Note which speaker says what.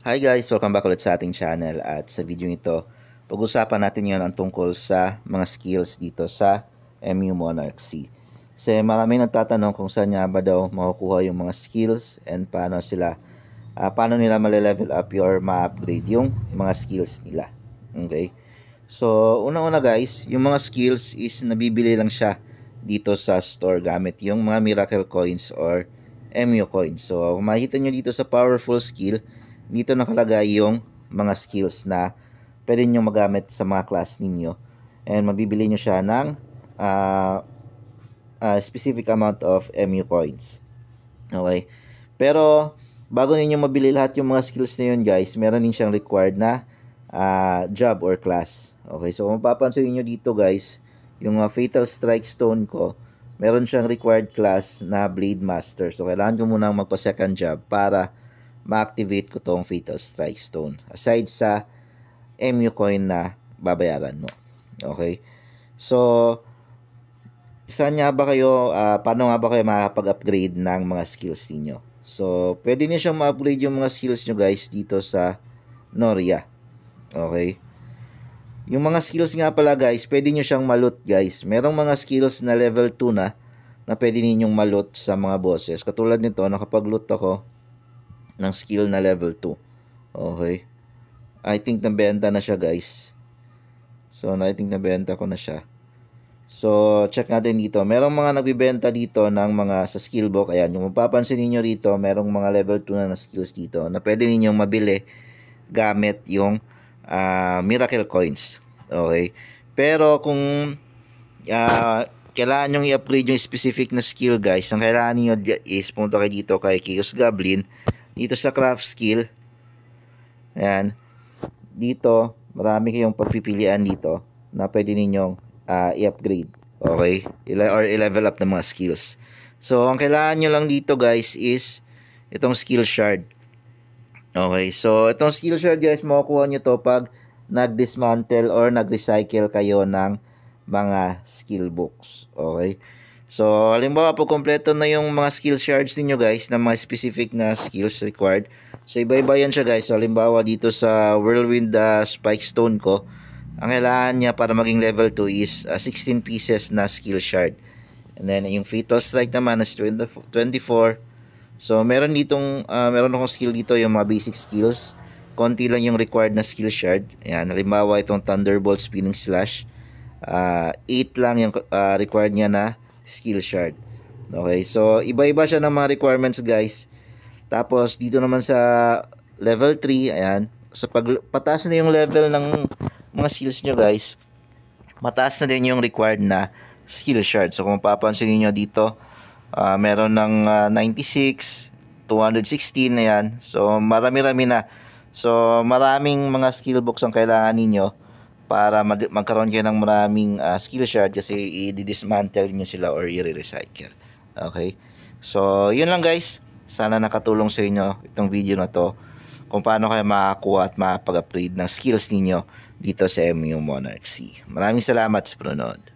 Speaker 1: Hi guys! Welcome back ulit sa ating channel at sa video nito, pag-usapan natin yon ang tungkol sa mga skills dito sa MU Monarch C. Kasi maraming nagtatanong kung saan nga ba daw makukuha yung mga skills and paano sila, uh, paano nila male-level up or ma-upgrade yung mga skills nila. Okay? So, unang una guys, yung mga skills is nabibili lang siya dito sa store gamit yung mga miracle coins or MU coins. So, makikita nyo dito sa powerful skill, dito nakalagay yung mga skills na pwede nyo magamit sa mga class ninyo. And mabibili nyo siya ng uh, uh, specific amount of MU coins. Okay? Pero, bago ninyo mabili lahat yung mga skills na yun guys, meron din siyang required na uh, job or class. Okay? So, kung mapapansin niyo dito guys, yung uh, Fatal Strike Stone ko, meron siyang required class na Blade Master. So, kailangan ko muna magpa-second job para ma-activate ko tong Fatal Strike Stone. Aside sa MU coin na babayaran mo. Okay? So, saan nga ba kayo, uh, paano nga ba kayo makapag-upgrade ng mga skills niyo? So, pwede niyo siyang ma-upgrade yung mga skills niyo guys dito sa Noria. Okay? Yung mga skills nga pala guys, pwede niyo siyang malot guys. Merong mga skills na level 2 na na pwede ninyong malot sa mga bosses. Katulad nito, nakapag-loot ako, ng skill na level 2. Okay. I think nabenta na siya guys. So I think nabenta ko na siya. So check natin dito. Merong mga nagbibenta dito ng mga sa skill book. Ayan, yung mapapansin niyo rito, merong mga level 2 na, skills dito na pwede ninyong mabili gamit yung uh, miracle coins. Okay. Pero kung uh, kailangan nyo i-upgrade yung specific na skill guys, ang kailangan niyo is punta kayo dito kay Chaos Goblin dito sa craft skill ayan dito marami kayong pagpipilian dito na pwede ninyong uh, i-upgrade okay or i-level up ng mga skills so ang kailangan nyo lang dito guys is itong skill shard okay so itong skill shard guys makukuha nyo to pag nag-dismantle or nag-recycle kayo ng mga skill books okay So, halimbawa po, kompleto na yung mga skill shards ninyo guys, na mga specific na skills required. So, iba-iba yan siya guys. So, halimbawa dito sa Whirlwind uh, Spike Stone ko, ang kailangan niya para maging level 2 is uh, 16 pieces na skill shard. And then, yung Fatal Strike naman is 24. So, meron ditong, uh, meron akong skill dito, yung mga basic skills. Konti lang yung required na skill shard. Ayan, halimbawa itong Thunderbolt Spinning Slash. Uh, 8 lang yung uh, required niya na skill shard. Okay, so iba-iba siya ng mga requirements guys. Tapos dito naman sa level 3, ayan, sa pag pataas na yung level ng mga skills nyo guys, mataas na din yung required na skill shard. So kung mapapansin niyo dito, uh, meron ng uh, 96, 216 na So marami-rami na. So maraming mga skill books ang kailangan ninyo para mag magkaroon kayo ng maraming uh, skill shard kasi i-dismantle nyo sila or i-recycle. Okay? So, yun lang guys. Sana nakatulong sa inyo itong video na to kung paano kayo makakuha at makapag-upgrade ng skills ninyo dito sa MU Monarch C. Maraming salamat sa pronood.